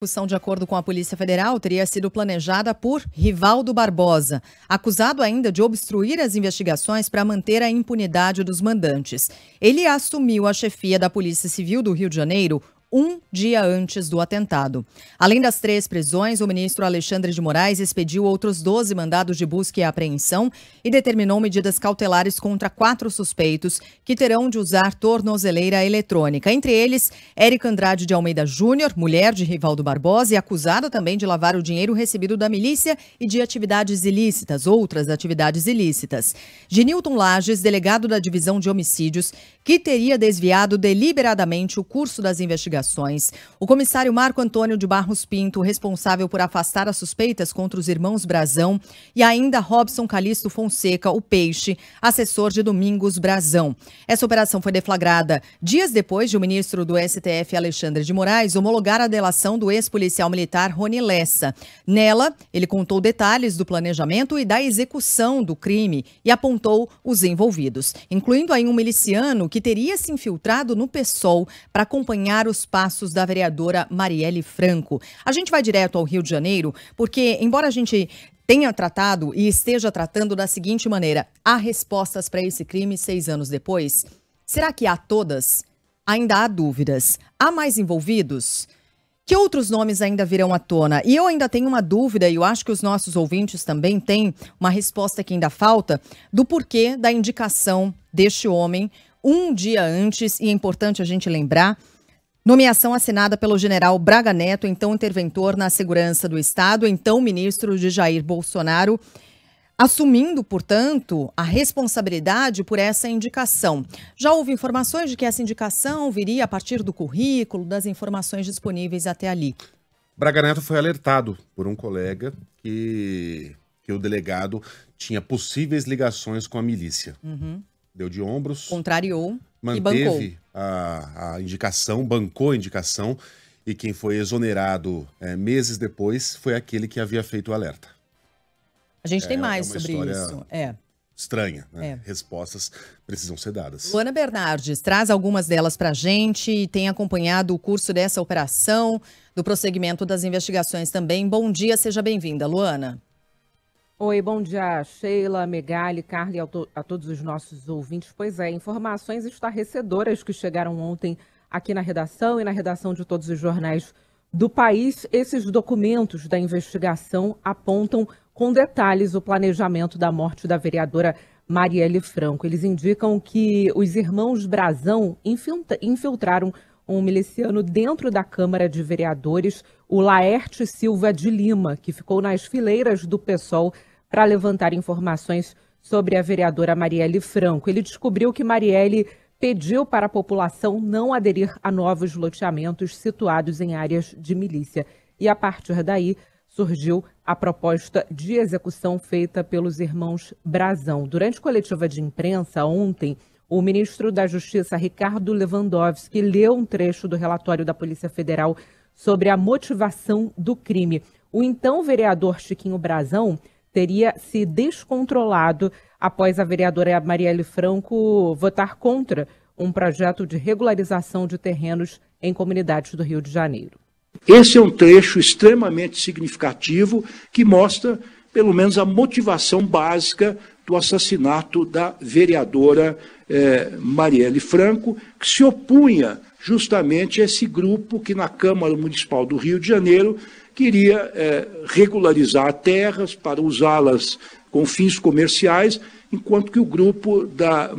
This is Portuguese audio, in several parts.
A execução, de acordo com a Polícia Federal, teria sido planejada por Rivaldo Barbosa, acusado ainda de obstruir as investigações para manter a impunidade dos mandantes. Ele assumiu a chefia da Polícia Civil do Rio de Janeiro um dia antes do atentado. Além das três prisões, o ministro Alexandre de Moraes expediu outros 12 mandados de busca e apreensão e determinou medidas cautelares contra quatro suspeitos que terão de usar tornozeleira eletrônica. Entre eles, Érica Andrade de Almeida Júnior, mulher de Rivaldo Barbosa e acusada também de lavar o dinheiro recebido da milícia e de atividades ilícitas, outras atividades ilícitas. Genilton Lages, delegado da Divisão de Homicídios, que teria desviado deliberadamente o curso das investigações investigações. O comissário Marco Antônio de Barros Pinto, responsável por afastar as suspeitas contra os irmãos Brazão, e ainda Robson Calixto Fonseca, o Peixe, assessor de Domingos Brazão. Essa operação foi deflagrada dias depois de o ministro do STF, Alexandre de Moraes, homologar a delação do ex-policial militar Rony Lessa. Nela, ele contou detalhes do planejamento e da execução do crime e apontou os envolvidos, incluindo aí um miliciano que teria se infiltrado no PSOL para acompanhar os passos da vereadora Marielle Franco. A gente vai direto ao Rio de Janeiro, porque, embora a gente tenha tratado e esteja tratando da seguinte maneira: há respostas para esse crime seis anos depois? Será que há todas? Ainda há dúvidas. Há mais envolvidos? Que outros nomes ainda virão à tona? E eu ainda tenho uma dúvida, e eu acho que os nossos ouvintes também têm uma resposta que ainda falta, do porquê da indicação deste homem um dia antes, e é importante a gente lembrar Nomeação assinada pelo general Braga Neto, então interventor na segurança do Estado, então ministro de Jair Bolsonaro, assumindo, portanto, a responsabilidade por essa indicação. Já houve informações de que essa indicação viria a partir do currículo, das informações disponíveis até ali. Braga Neto foi alertado por um colega que, que o delegado tinha possíveis ligações com a milícia. Uhum. Deu de ombros. Contrariou manteve, e bancou a, a indicação, bancou a indicação, e quem foi exonerado é, meses depois foi aquele que havia feito o alerta. A gente é, tem é mais é sobre isso. É. Estranha, né? É. Respostas precisam ser dadas. Luana Bernardes traz algumas delas para a gente e tem acompanhado o curso dessa operação, do prosseguimento das investigações também. Bom dia, seja bem-vinda, Luana. Oi, bom dia, Sheila, Megali, Carla a todos os nossos ouvintes. Pois é, informações estarrecedoras que chegaram ontem aqui na redação e na redação de todos os jornais do país. Esses documentos da investigação apontam com detalhes o planejamento da morte da vereadora Marielle Franco. Eles indicam que os irmãos Brazão infiltraram um miliciano dentro da Câmara de Vereadores, o Laerte Silva de Lima, que ficou nas fileiras do PSOL para levantar informações sobre a vereadora Marielle Franco. Ele descobriu que Marielle pediu para a população não aderir a novos loteamentos situados em áreas de milícia. E a partir daí surgiu a proposta de execução feita pelos irmãos Brazão. Durante coletiva de imprensa ontem, o ministro da Justiça, Ricardo Lewandowski, leu um trecho do relatório da Polícia Federal sobre a motivação do crime. O então vereador Chiquinho Brazão teria se descontrolado após a vereadora Marielle Franco votar contra um projeto de regularização de terrenos em comunidades do Rio de Janeiro. Esse é um trecho extremamente significativo que mostra, pelo menos, a motivação básica do assassinato da vereadora eh, Marielle Franco, que se opunha justamente a esse grupo que, na Câmara Municipal do Rio de Janeiro, queria é, regularizar terras para usá-las com fins comerciais, enquanto que o grupo da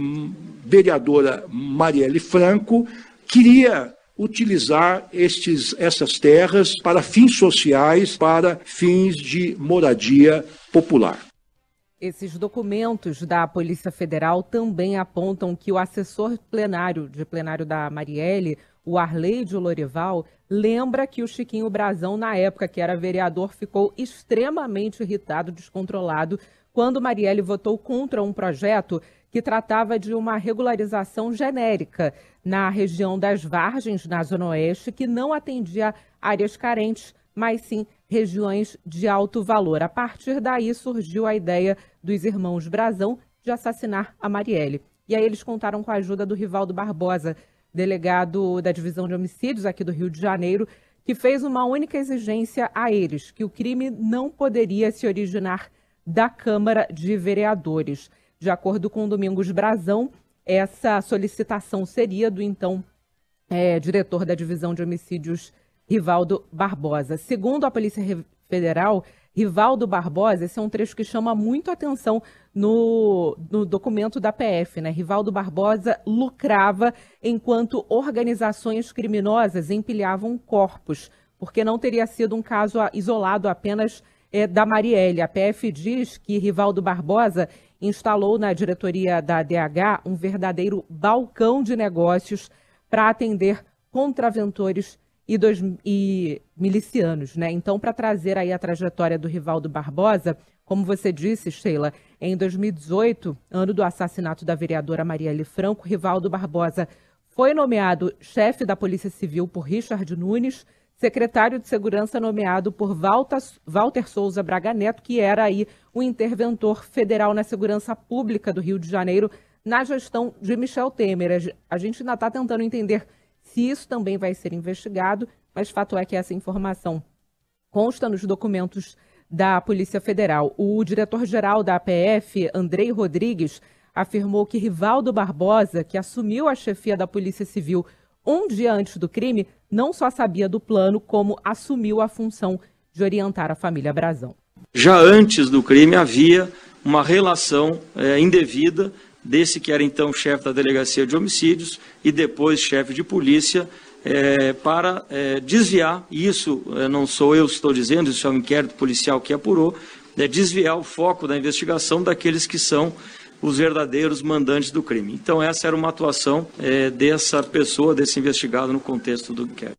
vereadora Marielle Franco queria utilizar estes, essas terras para fins sociais, para fins de moradia popular. Esses documentos da Polícia Federal também apontam que o assessor plenário de plenário da Marielle, o Arleide Lorival, lembra que o Chiquinho Brazão, na época que era vereador, ficou extremamente irritado, descontrolado, quando Marielle votou contra um projeto que tratava de uma regularização genérica na região das Vargens, na Zona Oeste, que não atendia áreas carentes, mas sim regiões de alto valor. A partir daí surgiu a ideia dos irmãos Brazão de assassinar a Marielle. E aí eles contaram com a ajuda do Rivaldo Barbosa, delegado da Divisão de Homicídios aqui do Rio de Janeiro, que fez uma única exigência a eles: que o crime não poderia se originar da Câmara de Vereadores. De acordo com Domingos Brazão, essa solicitação seria do então é, diretor da Divisão de Homicídios, Rivaldo Barbosa. Segundo a Polícia Federal, Rivaldo Barbosa, esse é um trecho que chama muito atenção no, no documento da PF, né? Rivaldo Barbosa lucrava enquanto organizações criminosas empilhavam corpos, porque não teria sido um caso isolado apenas é, da Marielle. A PF diz que Rivaldo Barbosa instalou na diretoria da DH um verdadeiro balcão de negócios para atender contraventores e, dois, e milicianos, né? Então, para trazer aí a trajetória do Rivaldo Barbosa, como você disse, Sheila, em 2018, ano do assassinato da vereadora Marielle Franco, Rivaldo Barbosa foi nomeado chefe da Polícia Civil por Richard Nunes, secretário de Segurança nomeado por Walter Souza Braga Neto, que era aí o interventor federal na segurança pública do Rio de Janeiro na gestão de Michel Temer. A gente ainda está tentando entender se isso também vai ser investigado, mas fato é que essa informação consta nos documentos da Polícia Federal. O diretor-geral da APF, Andrei Rodrigues, afirmou que Rivaldo Barbosa, que assumiu a chefia da Polícia Civil um dia antes do crime, não só sabia do plano, como assumiu a função de orientar a família Brazão. Já antes do crime havia uma relação é, indevida desse que era então chefe da delegacia de homicídios e depois chefe de polícia, é, para é, desviar, isso é, não sou eu que estou dizendo, isso é um inquérito policial que apurou, é desviar o foco da investigação daqueles que são os verdadeiros mandantes do crime. Então essa era uma atuação é, dessa pessoa, desse investigado no contexto do inquérito.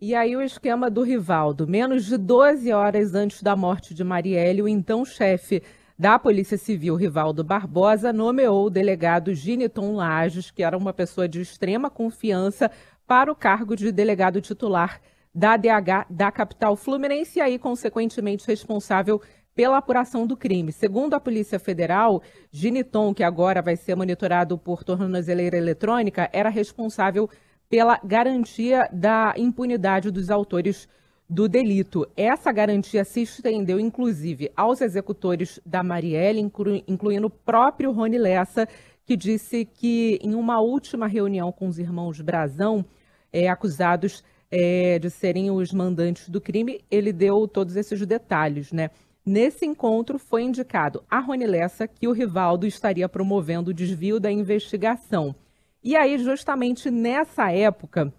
E aí o esquema do Rivaldo, menos de 12 horas antes da morte de Marielle, o então chefe da Polícia Civil Rivaldo Barbosa nomeou o delegado Giniton Lages, que era uma pessoa de extrema confiança, para o cargo de delegado titular da DH da capital fluminense e aí, consequentemente, responsável pela apuração do crime. Segundo a Polícia Federal, Giniton, que agora vai ser monitorado por tornozeleira eletrônica, era responsável pela garantia da impunidade dos autores do delito. Essa garantia se estendeu, inclusive, aos executores da Marielle, incluindo o próprio Rony Lessa, que disse que, em uma última reunião com os irmãos Brazão, é, acusados é, de serem os mandantes do crime, ele deu todos esses detalhes, né? Nesse encontro foi indicado a Rony Lessa que o Rivaldo estaria promovendo o desvio da investigação. E aí, justamente nessa época,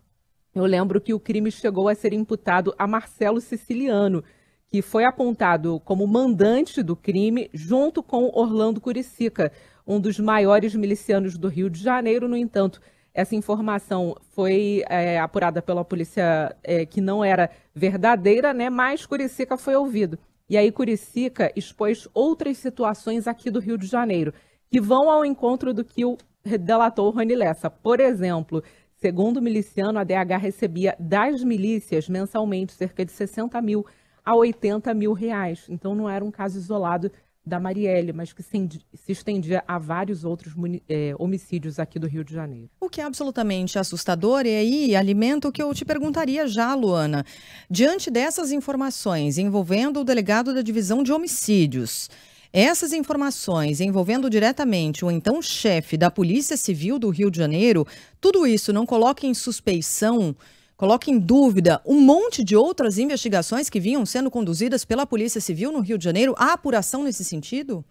eu lembro que o crime chegou a ser imputado a Marcelo Siciliano, que foi apontado como mandante do crime, junto com Orlando Curicica, um dos maiores milicianos do Rio de Janeiro. No entanto, essa informação foi é, apurada pela polícia é, que não era verdadeira, né? mas Curicica foi ouvido. E aí Curicica expôs outras situações aqui do Rio de Janeiro, que vão ao encontro do que o delatou Rony Lessa. Por exemplo, Segundo o miliciano, a DH recebia das milícias mensalmente cerca de 60 mil a 80 mil reais. Então não era um caso isolado da Marielle, mas que se estendia a vários outros é, homicídios aqui do Rio de Janeiro. O que é absolutamente assustador, e é aí alimenta o que eu te perguntaria já, Luana. Diante dessas informações envolvendo o delegado da divisão de homicídios essas informações envolvendo diretamente o então chefe da Polícia Civil do Rio de Janeiro, tudo isso não coloca em suspeição coloca em dúvida um monte de outras investigações que vinham sendo conduzidas pela Polícia Civil no Rio de Janeiro? Há apuração nesse sentido?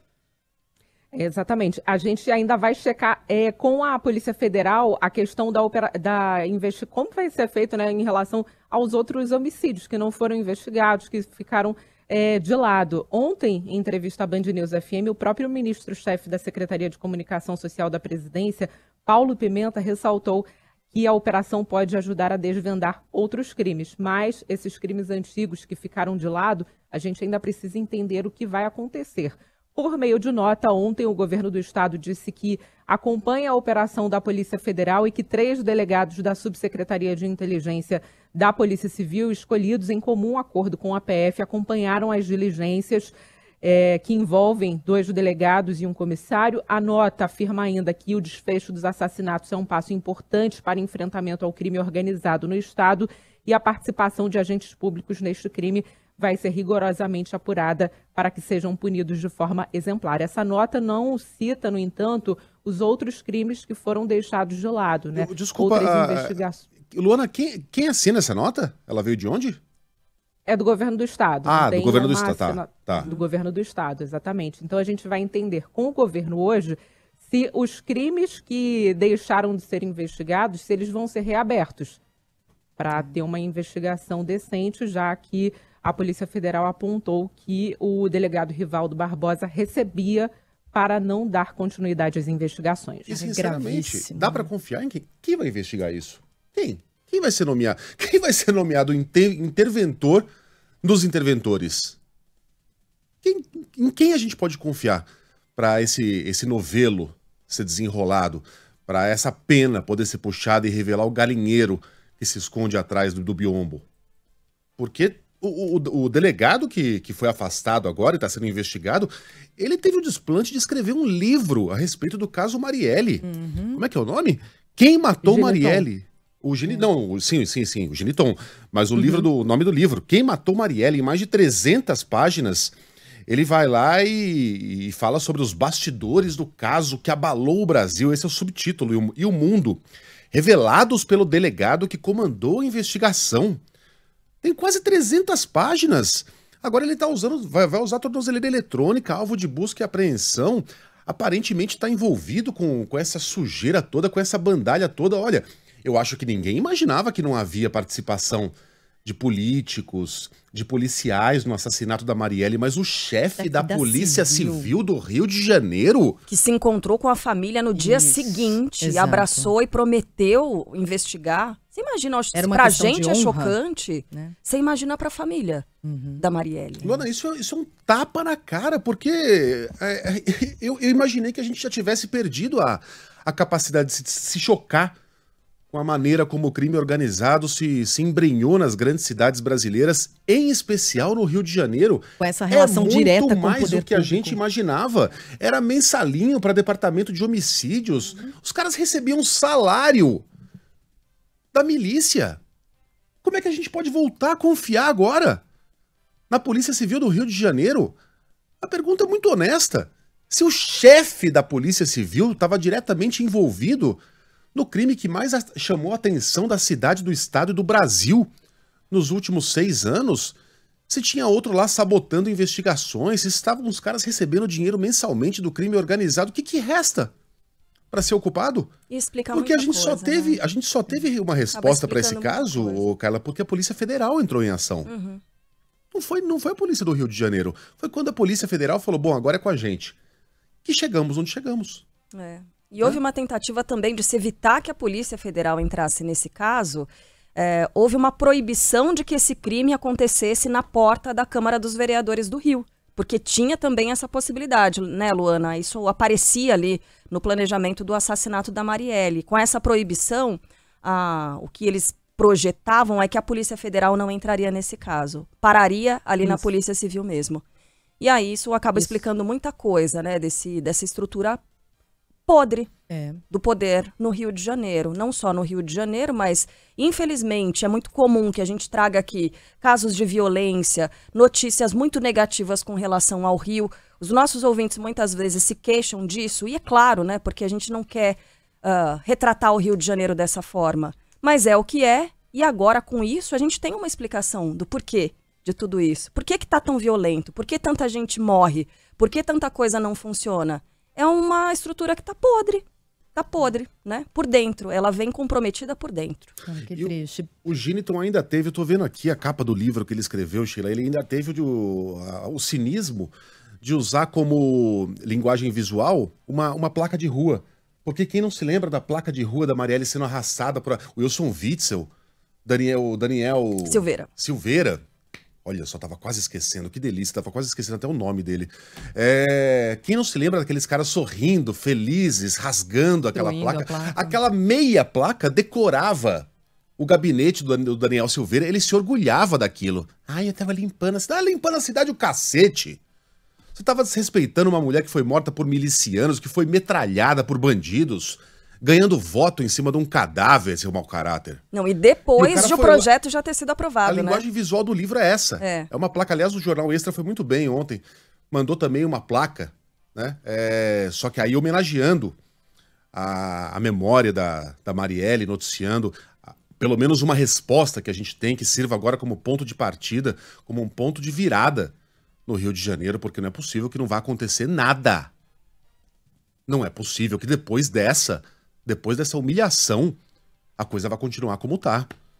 Exatamente. A gente ainda vai checar é, com a Polícia Federal a questão da, opera, da investi como vai ser feito né, em relação aos outros homicídios que não foram investigados, que ficaram é, de lado. Ontem, em entrevista à Band News FM, o próprio ministro-chefe da Secretaria de Comunicação Social da Presidência, Paulo Pimenta, ressaltou que a operação pode ajudar a desvendar outros crimes, mas esses crimes antigos que ficaram de lado, a gente ainda precisa entender o que vai acontecer. Por meio de nota, ontem o governo do estado disse que acompanha a operação da Polícia Federal e que três delegados da Subsecretaria de Inteligência da Polícia Civil, escolhidos em comum acordo com a PF, acompanharam as diligências é, que envolvem dois delegados e um comissário. A nota afirma ainda que o desfecho dos assassinatos é um passo importante para enfrentamento ao crime organizado no Estado e a participação de agentes públicos neste crime vai ser rigorosamente apurada para que sejam punidos de forma exemplar. Essa nota não cita, no entanto, os outros crimes que foram deixados de lado, né? Desculpa, Outras ah, investigações. Ah, Luana, quem, quem assina essa nota? Ela veio de onde? É do governo do estado. Ah, do governo do estado. Tá, tá. Do governo do estado, exatamente. Então a gente vai entender com o governo hoje se os crimes que deixaram de ser investigados, se eles vão ser reabertos para ter uma investigação decente, já que a Polícia Federal apontou que o delegado Rivaldo Barbosa recebia para não dar continuidade às investigações. E, é sinceramente, dá para confiar em quem? Quem vai investigar isso? Quem? Quem vai ser nomeado? Quem vai ser nomeado inter interventor dos interventores? Quem, em quem a gente pode confiar para esse, esse novelo ser desenrolado, para essa pena poder ser puxada e revelar o galinheiro que se esconde atrás do, do biombo? Porque o, o, o, delegado que, que foi afastado agora e está sendo investigado, ele teve o desplante de escrever um livro a respeito do caso Marielle. Uhum. Como é que é o nome? Quem matou Marielle? O Gini, uhum. não, sim, sim, sim, o Geniton. Mas o uhum. livro do o nome do livro, Quem Matou Marielle, em mais de 300 páginas, ele vai lá e, e, fala sobre os bastidores do caso que abalou o Brasil, esse é o subtítulo, e o, e o mundo, revelados pelo delegado que comandou a investigação. Tem quase 300 páginas. Agora ele tá usando, vai, vai usar tornozeleira eletrônica, alvo de busca e apreensão. Aparentemente está envolvido com, com essa sujeira toda, com essa bandalha toda. Olha, eu acho que ninguém imaginava que não havia participação de políticos, de policiais no assassinato da Marielle, mas o chefe da, da Polícia Civil. Civil. do Rio de Janeiro. Que se encontrou com a família no dia Isso, seguinte, exato. abraçou e prometeu investigar. Você imagina, Era uma pra gente é honra, é chocante. Né? Você imagina pra família uhum. da Marielle. Luana, isso, isso é um tapa na cara, porque é, é, eu, eu, imaginei que a gente já tivesse perdido a, a capacidade de se, de se chocar com a maneira como o crime organizado se, se embrenhou nas grandes cidades brasileiras, em especial no Rio de Janeiro. Com essa é relação é muito direta mais com o poder do que público. a gente imaginava. Era mensalinho para departamento de homicídios. Uhum. Os caras recebiam salário da milícia. Como é que a gente pode voltar a confiar agora na Polícia Civil do Rio de Janeiro? A pergunta é muito honesta. Se o chefe da Polícia Civil estava diretamente envolvido, no crime que mais chamou a atenção da cidade, do estado e do Brasil nos últimos seis anos. Se tinha outro lá sabotando investigações, estavam os caras recebendo dinheiro mensalmente do crime organizado, o que, que resta para ser ocupado? explicar porque a gente coisa, só né? teve, né? a gente só teve uma resposta para esse caso, ô Carla, porque a Polícia Federal entrou em ação. Uhum. Não foi, não foi a polícia do Rio de Janeiro. Foi quando a Polícia Federal falou: "Bom, agora é com a gente". Que chegamos onde chegamos. É. E houve uma tentativa também de se evitar que a Polícia Federal entrasse nesse caso. É, houve uma proibição de que esse crime acontecesse na porta da Câmara dos Vereadores do Rio. Porque tinha também essa possibilidade, né, Luana? Isso aparecia ali no planejamento do assassinato da Marielle. Com essa proibição, a, o que eles projetavam é que a Polícia Federal não entraria nesse caso. Pararia ali isso. na Polícia Civil mesmo. E aí isso acaba isso. explicando muita coisa, né, desse, dessa estrutura podre é. do poder no Rio de Janeiro. Não só no Rio de Janeiro, mas infelizmente é muito comum que a gente traga aqui casos de violência, notícias muito negativas com relação ao Rio. Os nossos ouvintes muitas vezes se queixam disso, e é claro, né? Porque a gente não quer uh, retratar o Rio de Janeiro dessa forma. Mas é o que é, e agora com isso a gente tem uma explicação do porquê de tudo isso. Por que está tão violento? Por que tanta gente morre? Por que tanta coisa não funciona? é uma estrutura que está podre. Está podre, né? Por dentro. Ela vem comprometida por dentro. Ai, que e triste. O, o Giniton ainda teve, eu estou vendo aqui a capa do livro que ele escreveu, Sheila, ele ainda teve o, a, o cinismo de usar como linguagem visual uma, uma placa de rua. Porque quem não se lembra da placa de rua da Marielle sendo arrastada por Wilson Witzel, Daniel, Daniel Silveira. Silveira Olha só, tava quase esquecendo, que delícia, tava quase esquecendo até o nome dele. É... Quem não se lembra daqueles caras sorrindo, felizes, rasgando aquela placa? placa? Aquela meia placa decorava o gabinete do Daniel Silveira, ele se orgulhava daquilo. Ai, eu tava limpando a cidade. Ah, limpando a cidade o cacete! Você tava desrespeitando uma mulher que foi morta por milicianos, que foi metralhada por bandidos ganhando voto em cima de um cadáver, seu mau caráter. Não, e depois e o de o projeto já ter sido aprovado, A né? linguagem visual do livro é essa. É. é uma placa, aliás, o Jornal Extra foi muito bem ontem. Mandou também uma placa, né? É, só que aí homenageando a, a memória da, da Marielle, noticiando pelo menos uma resposta que a gente tem que sirva agora como ponto de partida, como um ponto de virada no Rio de Janeiro, porque não é possível que não vá acontecer nada. Não é possível que depois dessa depois dessa humilhação, a coisa vai continuar como está.